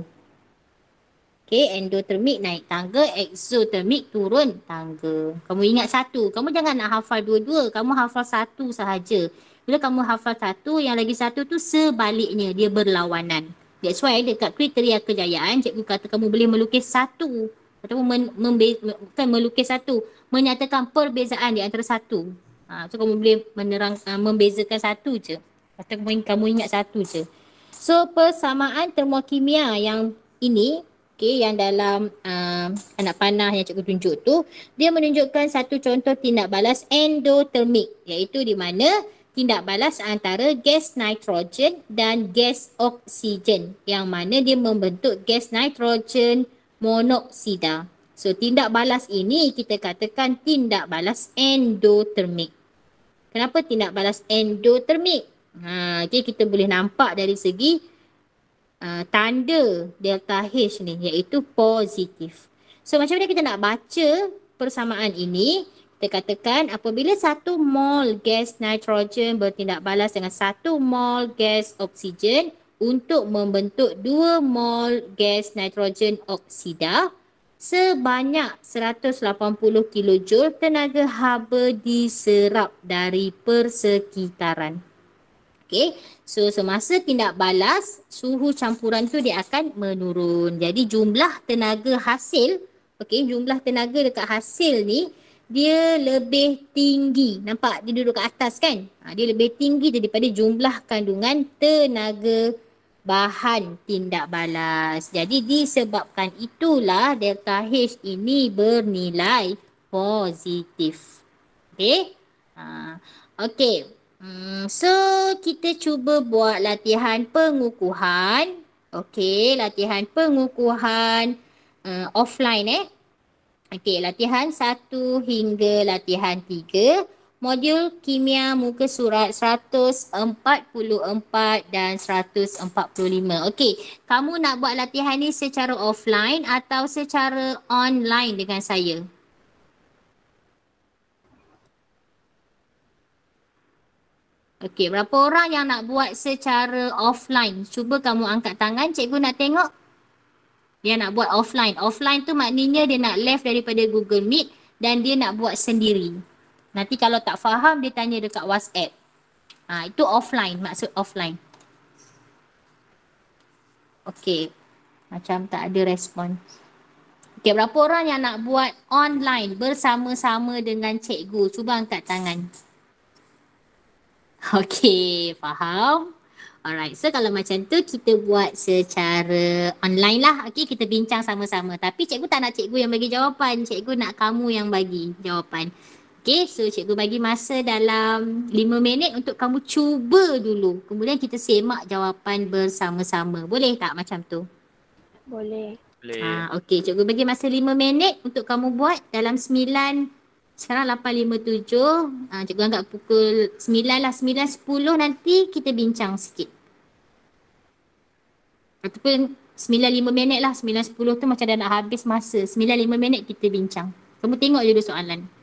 Okay, endotermik naik tangga, exotermik turun tangga. Kamu ingat satu. Kamu jangan nak hafal dua-dua. Kamu hafal satu sahaja. Bila kamu hafal satu, yang lagi satu tu sebaliknya dia berlawanan. That's why dekat kriteria kejayaan, cikgu kata kamu boleh melukis satu. Ataupun men- membe- kan melukis satu. Menyatakan perbezaan di antara satu. Ha, so kamu boleh menerang, uh, membezakan satu je. Atau kamu ingat satu je. So persamaan termokimia yang ini, okay, yang dalam uh, anak panah yang cikgu tunjuk tu, dia menunjukkan satu contoh tindak balas endotermik iaitu di mana tindak balas antara gas nitrogen dan gas oksigen yang mana dia membentuk gas nitrogen monoksida. So tindak balas ini kita katakan tindak balas endotermik. Kenapa tindak balas endotermik? Ha, ah, okay, kita boleh nampak dari segi uh, tanda delta H ni iaitu positif. So macam mana kita nak baca persamaan ini? Kita katakan apabila satu mol gas nitrogen bertindak balas dengan satu mol gas oksigen untuk membentuk dua mol gas nitrogen oksida, sebanyak 180 kilojoule tenaga haba diserap dari persekitaran. Okay. So semasa tindak balas, suhu campuran tu dia akan menurun. Jadi jumlah tenaga hasil, okay, jumlah tenaga dekat hasil ni dia lebih tinggi. Nampak dia duduk kat atas kan? Ha, dia lebih tinggi daripada jumlah kandungan tenaga bahan tindak balas. Jadi disebabkan itulah delta H ini bernilai positif. Okay. Ha. Okay. Hmm, so kita cuba buat latihan pengukuhan. Okay. Latihan pengukuhan uh, offline eh. Okay. Latihan satu hingga latihan tiga modul kimia muka surat 144 dan 145. Okey, kamu nak buat latihan ni secara offline atau secara online dengan saya? Okey, berapa orang yang nak buat secara offline? Cuba kamu angkat tangan, cikgu nak tengok. Dia nak buat offline. Offline tu maknanya dia nak left daripada Google Meet dan dia nak buat sendiri. Nanti kalau tak faham dia tanya dekat WhatsApp. Ha, itu offline, maksud offline. Okay. Macam tak ada respon. Okay, berapa orang yang nak buat online bersama-sama dengan cikgu? Cuba angkat tangan. Okay, faham? Alright, so kalau macam tu kita buat secara online lah. Okay, kita bincang sama-sama. Tapi cikgu tak nak cikgu yang bagi jawapan. Cikgu nak kamu yang bagi jawapan. Okay, so cikgu bagi masa dalam 5 minit untuk kamu cuba dulu. Kemudian kita semak jawapan bersama-sama. Boleh tak macam tu? Boleh. Boleh. Ha, ah, okay, cikgu bagi masa 5 minit untuk kamu buat dalam 9 sekarang 8.57, Ah, cikgu anggap pukul 9 lah, 9.10 nanti kita bincang sikit. Ataupun 9.5 minit lah, 9.10 tu macam dah nak habis masa. 9.5 minit kita bincang. Kamu tengok je dulu soalan. Okay.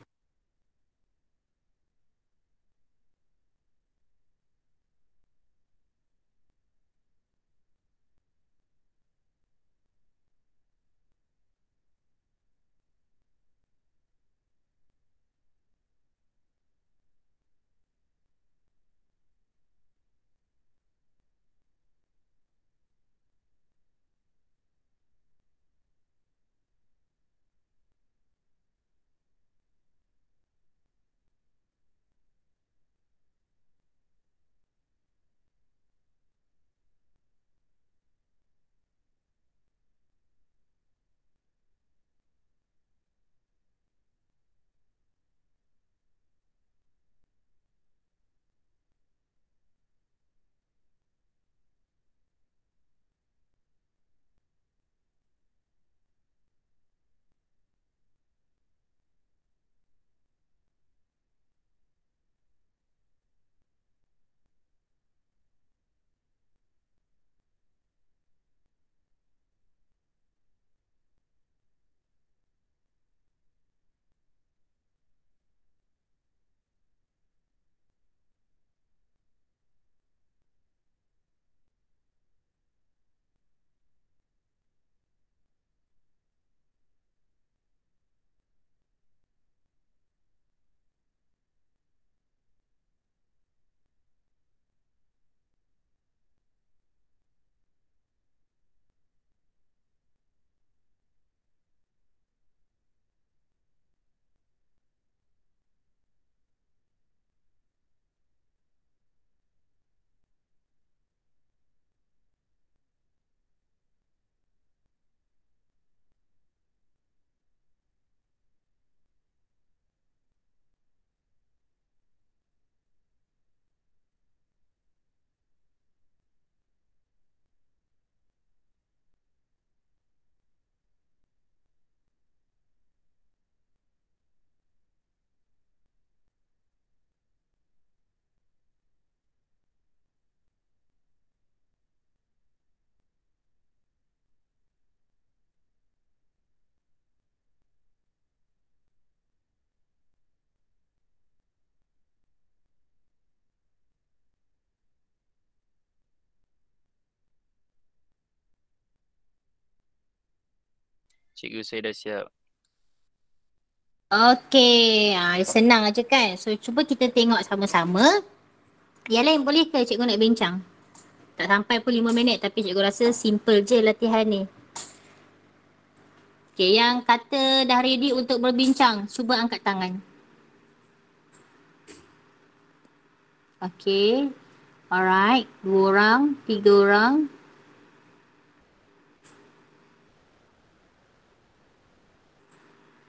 Cikgu saya dah siap. Okey, ha, senang aja kan. So cuba kita tengok sama-sama. Yang lain boleh ke cikgu nak bincang? Tak sampai pun lima minit tapi cikgu rasa simple je latihan ni. Okey, yang kata dah ready untuk berbincang, cuba angkat tangan. Okey. Alright, dua orang, tiga orang,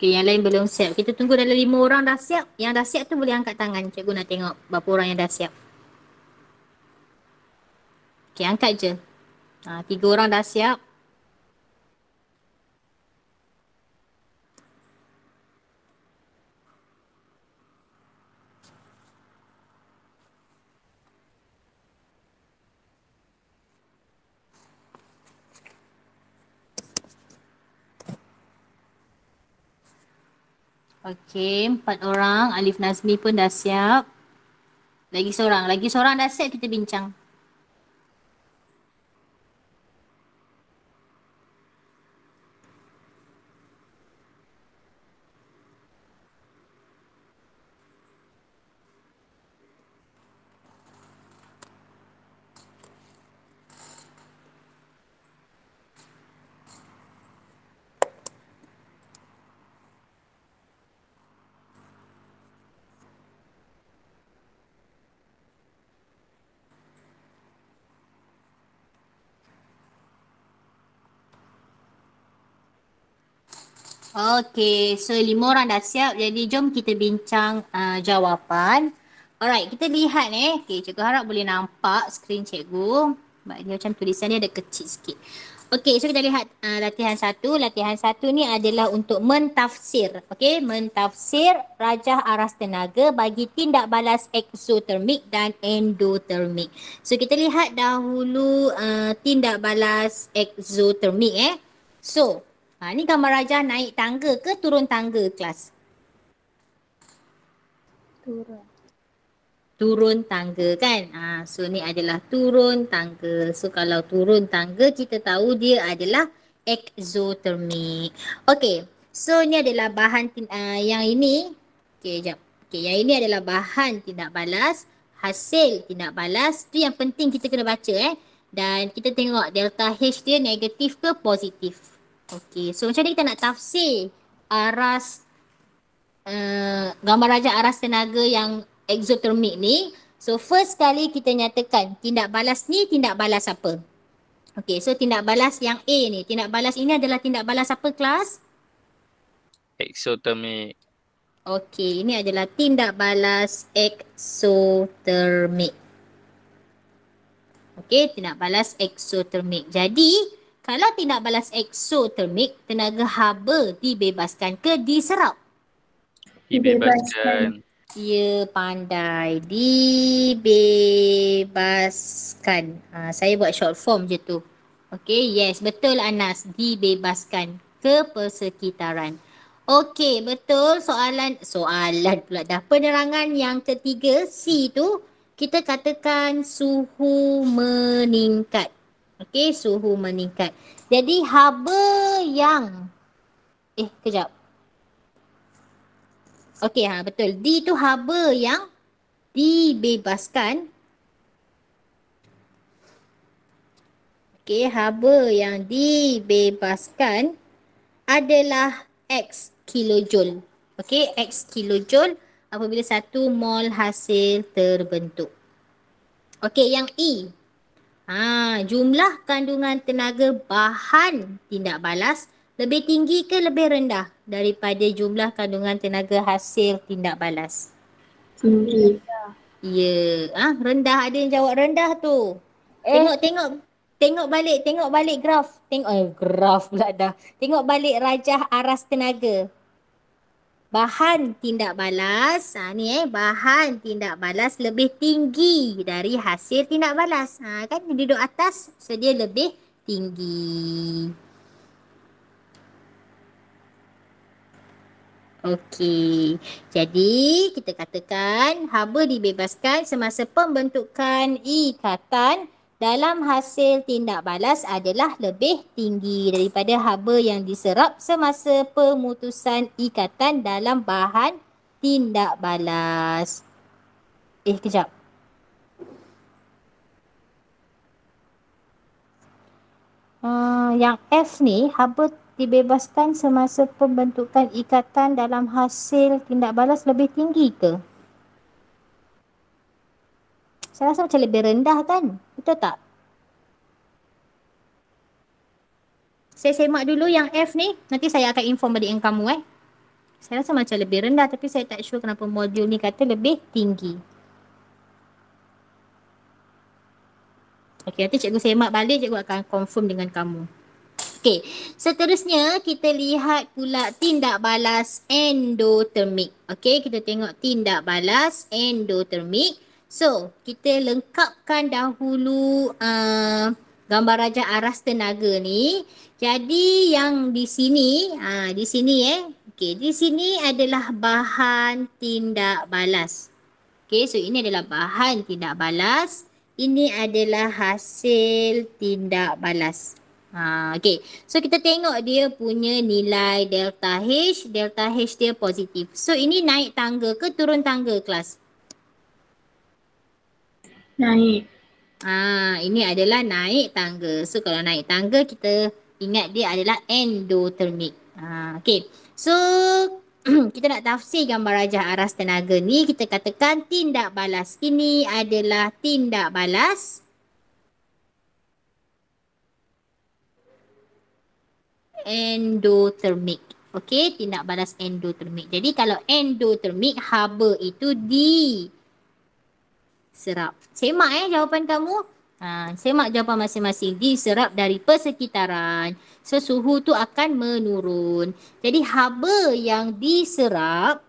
Okay, yang lain belum siap. Kita tunggu dalam lima orang dah siap. Yang dah siap tu boleh angkat tangan. Cikgu nak tengok berapa orang yang dah siap. Okay, angkat je. Ha, tiga orang dah siap. Okey, empat orang. Alif Nazmi pun dah siap. Lagi seorang. Lagi seorang dah siap kita bincang. Okay, so lima orang dah siap. Jadi jom kita bincang uh, jawapan. Alright, kita lihat ni. Eh. Okay, cikgu harap boleh nampak skrin cikgu. Sebab dia macam tulisan dia ada kecil sikit. Okay, so kita lihat uh, latihan satu. Latihan satu ni adalah untuk mentafsir. Okay, mentafsir rajah aras tenaga bagi tindak balas exotermik dan endotermik. So kita lihat dahulu uh, tindak balas exotermik eh. So, Ha, ni gambar raja naik tangga ke turun tangga kelas? Turun. Turun tangga kan? Ha, so ni adalah turun tangga. So kalau turun tangga kita tahu dia adalah exothermic. Okay. So ni adalah bahan uh, yang ini. Okay, jap. Okay, yang ini adalah bahan tindak balas. Hasil tindak balas. Tu yang penting kita kena baca eh. Dan kita tengok delta H dia negatif ke positif. Okey, so macam ni kita nak tafsir aras uh, gambar raja aras tenaga yang exothermic ni. So first kali kita nyatakan tindak balas ni tindak balas apa? Okey, so tindak balas yang A ni. Tindak balas ini adalah tindak balas apa kelas? Exothermic. Okey, ini adalah tindak balas exothermic. Okey, tindak balas exothermic. Jadi, kalau tindak balas eksotermik, tenaga haba dibebaskan ke diserap? Dibebaskan. Ya, pandai. Dibebaskan. Ha, saya buat short form je tu. Okay, yes. Betul Anas. Dibebaskan ke persekitaran. Okay betul soalan soalan pula dah. Penerangan yang ketiga C tu kita katakan suhu meningkat. Okey, suhu meningkat. Jadi haba yang eh kejap. Okey, ha betul. D tu haba yang dibebaskan. Okey, haba yang dibebaskan adalah X kilojoul. Okey, X kilojoul apabila satu mol hasil terbentuk. Okey, yang E. Ha, jumlah kandungan tenaga bahan tindak balas lebih tinggi ke lebih rendah daripada jumlah kandungan tenaga hasil tindak balas? Tinggi. Ya. Ah, ha, rendah ada yang jawab rendah tu. Eh. Tengok tengok tengok balik tengok balik graf. Tengok eh, graf pula dah. Tengok balik rajah aras tenaga bahan tindak balas ha ni eh bahan tindak balas lebih tinggi dari hasil tindak balas ha kan dia duduk atas so dia lebih tinggi Okey. Jadi kita katakan haba dibebaskan semasa pembentukan ikatan dalam hasil tindak balas adalah lebih tinggi daripada haba yang diserap semasa pemutusan ikatan dalam bahan tindak balas. Eh, kejap. Uh, yang F ni, haba dibebaskan semasa pembentukan ikatan dalam hasil tindak balas lebih tinggi ke? saya rasa macam lebih rendah kan? Betul tak? Saya semak dulu yang F ni. Nanti saya akan inform balik yang kamu eh. Saya rasa macam lebih rendah tapi saya tak sure kenapa modul ni kata lebih tinggi. Okay, nanti cikgu semak balik, cikgu akan confirm dengan kamu. Okay, seterusnya kita lihat pula tindak balas endotermik. Okay, kita tengok tindak balas endotermik. So, kita lengkapkan dahulu uh, gambar Raja Aras Tenaga ni. Jadi yang di sini, uh, di sini eh. Okay, di sini adalah bahan tindak balas. Okay, so ini adalah bahan tindak balas. Ini adalah hasil tindak balas. Uh, ah, okay, so kita tengok dia punya nilai delta H. Delta H dia positif. So ini naik tangga ke turun tangga kelas? Naik. Ah, ini adalah naik tangga. So kalau naik tangga kita ingat dia adalah endotermik. Ah, okay. So kita nak tafsir gambar rajah aras tenaga ni kita katakan tindak balas. Ini adalah tindak balas. Endotermik. Okay, tindak balas endotermik. Jadi kalau endotermik, haba itu di serap. Semak eh jawapan kamu. Ha, semak jawapan masing-masing. Diserap dari persekitaran. So suhu tu akan menurun. Jadi haba yang diserap.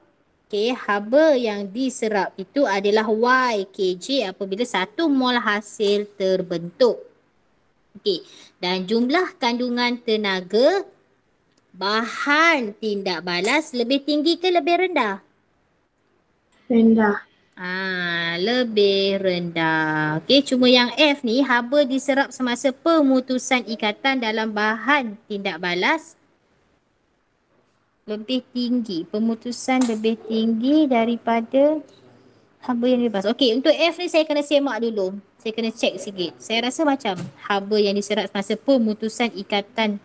Okay, haba yang diserap itu adalah YKJ apabila satu mol hasil terbentuk. Okay, dan jumlah kandungan tenaga bahan tindak balas lebih tinggi ke lebih rendah? Rendah. Ah, lebih rendah. Okey, cuma yang F ni haba diserap semasa pemutusan ikatan dalam bahan tindak balas lebih tinggi. Pemutusan lebih tinggi daripada haba yang bebas. Okey, untuk F ni saya kena semak dulu. Saya kena check sikit. Saya rasa macam haba yang diserap semasa pemutusan ikatan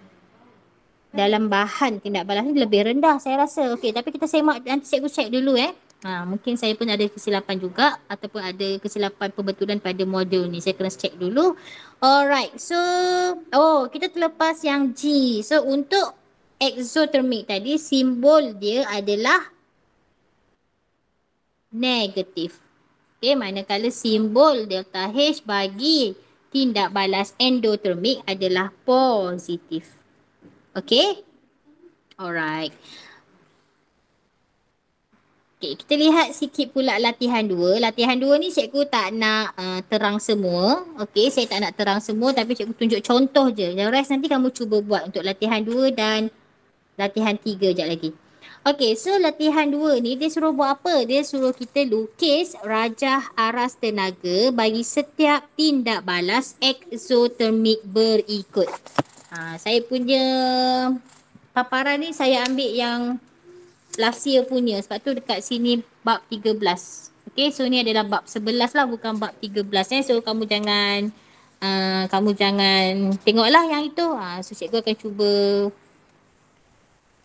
dalam bahan tindak balas ni lebih rendah saya rasa. Okey, tapi kita semak nanti cikgu check dulu eh. Ha, mungkin saya pun ada kesilapan juga ataupun ada kesilapan pembetulan pada modul ni. Saya kena check dulu. Alright. So, oh, kita terlepas yang G. So, untuk exothermic tadi simbol dia adalah negatif. Okay, manakala simbol delta H bagi tindak balas endotermik adalah positif. Okay? Alright. Okay, kita lihat sikit pula latihan dua. Latihan dua ni cikgu tak nak uh, terang semua. Okay, saya tak nak terang semua tapi cikgu tunjuk contoh je. Yang rest nanti kamu cuba buat untuk latihan dua dan latihan tiga sekejap lagi. Okay, so latihan dua ni dia suruh buat apa? Dia suruh kita lukis rajah aras tenaga bagi setiap tindak balas exothermik berikut. Ha, saya punya paparan ni saya ambil yang last year punya sebab tu dekat sini bab 13. Okay so ni adalah bab 11 lah bukan bab 13 eh. So kamu jangan uh, kamu jangan tengoklah yang itu. Ha, so cikgu akan cuba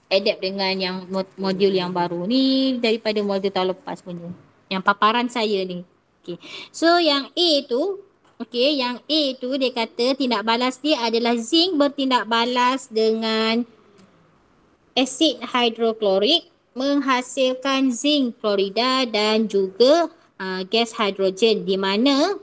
adapt dengan yang modul yang baru ni daripada modul tahun lepas punya. Yang paparan saya ni. Okay. So yang A tu Okay, yang A tu dia kata tindak balas dia adalah zinc bertindak balas dengan asid hidroklorik menghasilkan zinc klorida dan juga uh, gas hidrogen di mana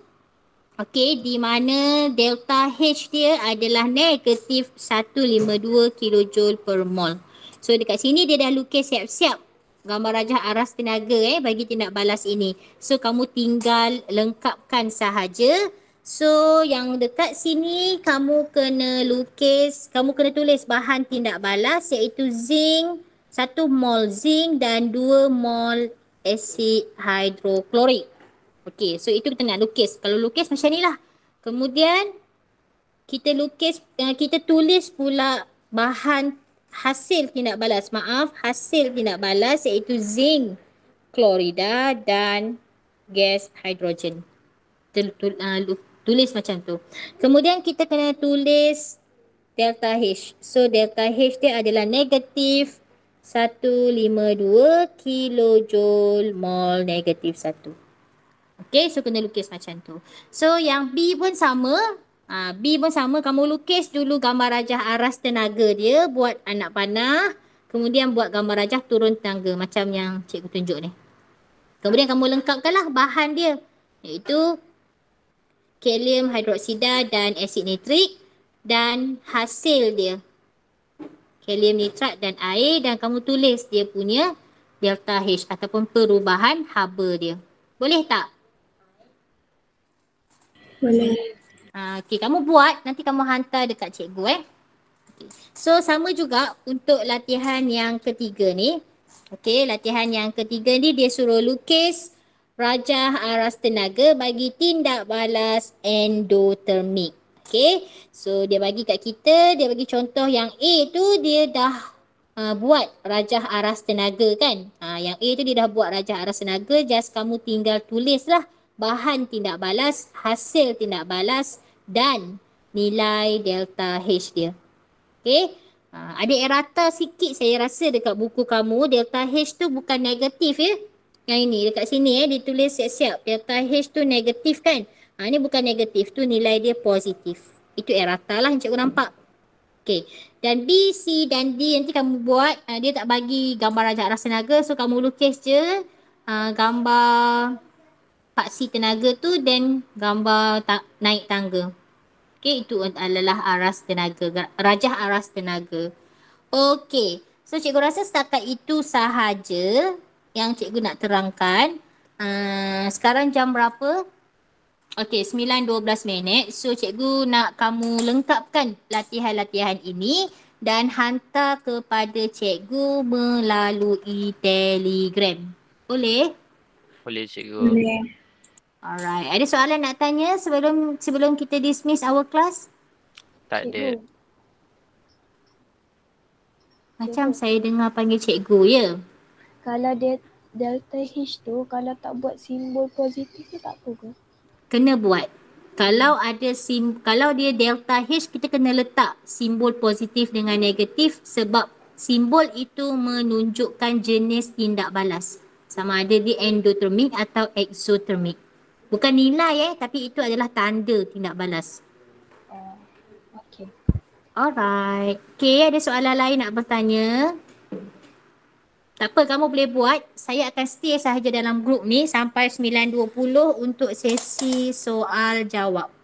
okey di mana delta H dia adalah negatif 152 kilojoule per mol. So dekat sini dia dah lukis siap-siap gambar rajah aras tenaga eh bagi tindak balas ini. So kamu tinggal lengkapkan sahaja. So yang dekat sini kamu kena lukis, kamu kena tulis bahan tindak balas iaitu zinc satu mol zinc dan dua mol asid hidroklorik. Okey, so itu kita nak lukis. Kalau lukis macam ni lah. Kemudian kita lukis, eh, kita tulis pula bahan hasil tindak balas. Maaf, hasil tindak balas iaitu zinc klorida dan gas hidrogen. Ah, tulis macam tu. Kemudian kita kena tulis delta H. So delta H dia adalah negatif 152 kilojoule mol negatif 1. Okay, so kena lukis macam tu. So yang B pun sama. Uh, B pun sama. Kamu lukis dulu gambar rajah aras tenaga dia buat anak panah. Kemudian buat gambar rajah turun tenaga macam yang cikgu tunjuk ni. Kemudian kamu lengkapkanlah bahan dia iaitu kalium hidroksida dan asid nitrik dan hasil dia kalium nitrat dan air dan kamu tulis dia punya delta H ataupun perubahan haba dia. Boleh tak? Boleh. Uh, ah, okay, kamu buat nanti kamu hantar dekat cikgu eh. Okay. So sama juga untuk latihan yang ketiga ni. Okay, latihan yang ketiga ni dia suruh lukis rajah aras tenaga bagi tindak balas endotermik. Okay. So dia bagi kat kita, dia bagi contoh yang A tu dia dah uh, buat rajah aras tenaga kan. Uh, yang A tu dia dah buat rajah aras tenaga, just kamu tinggal tulis lah bahan tindak balas, hasil tindak balas dan nilai delta H dia. Okay. Uh, ha, ada errata sikit saya rasa dekat buku kamu delta H tu bukan negatif ya. Yang ini dekat sini eh ya, dia tulis siap-siap delta H tu negatif kan. Ha, ini bukan negatif tu nilai dia positif. Itu errata lah yang cikgu hmm. nampak. Okay. Dan B, C dan D nanti kamu buat uh, dia tak bagi gambar rajak rasa tenaga so kamu lukis je uh, gambar paksi tenaga tu dan gambar ta- naik tangga. Okay itu adalah aras tenaga. Rajah aras tenaga. Okay. So cikgu rasa setakat itu sahaja yang cikgu nak terangkan. Uh, sekarang jam berapa? Okey, sembilan dua belas minit. So cikgu nak kamu lengkapkan latihan-latihan ini dan hantar kepada cikgu melalui Telegram. Boleh? Boleh cikgu. Boleh. Alright. Ada soalan nak tanya sebelum sebelum kita dismiss our class? Tak ada. Macam saya dengar panggil cikgu ya. Kalau dia delta H tu kalau tak buat simbol positif tu tak apa ke? kena buat. Kalau ada sim kalau dia delta H kita kena letak simbol positif dengan negatif sebab simbol itu menunjukkan jenis tindak balas. Sama ada dia endotermik atau exotermik. Bukan nilai eh tapi itu adalah tanda tindak balas. Oh, okay. Alright. Okay ada soalan lain nak bertanya? Tak apa kamu boleh buat. Saya akan stay sahaja dalam grup ni sampai 9.20 untuk sesi soal jawab.